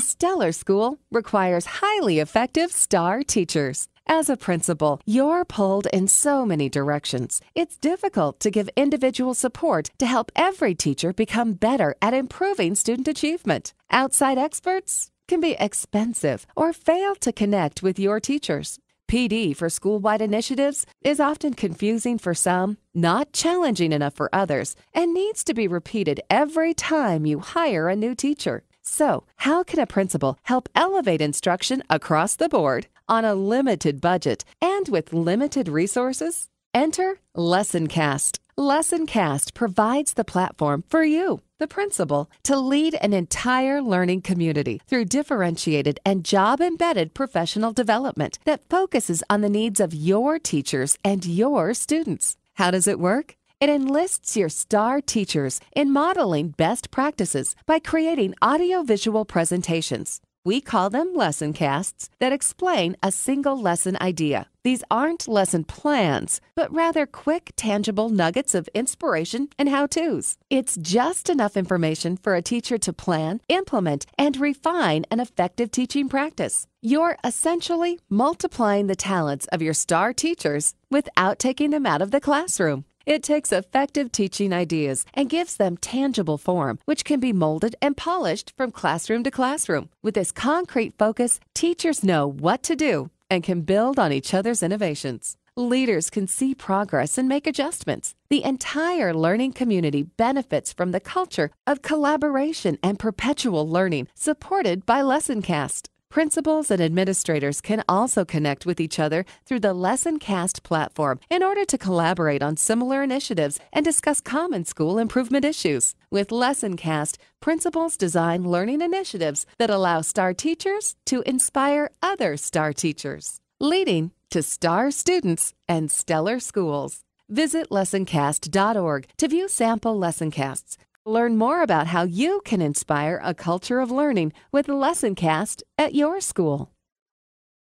A stellar school requires highly effective star teachers. As a principal, you're pulled in so many directions. It's difficult to give individual support to help every teacher become better at improving student achievement. Outside experts can be expensive or fail to connect with your teachers. PD for school-wide initiatives is often confusing for some, not challenging enough for others, and needs to be repeated every time you hire a new teacher. So, how can a principal help elevate instruction across the board on a limited budget and with limited resources? Enter LessonCast. LessonCast provides the platform for you, the principal, to lead an entire learning community through differentiated and job embedded professional development that focuses on the needs of your teachers and your students. How does it work? It enlists your star teachers in modeling best practices by creating audiovisual presentations. We call them lesson casts that explain a single lesson idea. These aren't lesson plans, but rather quick, tangible nuggets of inspiration and how to's. It's just enough information for a teacher to plan, implement, and refine an effective teaching practice. You're essentially multiplying the talents of your star teachers without taking them out of the classroom. It takes effective teaching ideas and gives them tangible form, which can be molded and polished from classroom to classroom. With this concrete focus, teachers know what to do and can build on each other's innovations. Leaders can see progress and make adjustments. The entire learning community benefits from the culture of collaboration and perpetual learning supported by LessonCast. Principals and administrators can also connect with each other through the LessonCast platform in order to collaborate on similar initiatives and discuss common school improvement issues. With LessonCast, principals design learning initiatives that allow STAR teachers to inspire other STAR teachers, leading to STAR students and stellar schools. Visit lessoncast.org to view sample LessonCasts. Learn more about how you can inspire a culture of learning with LessonCast at your school.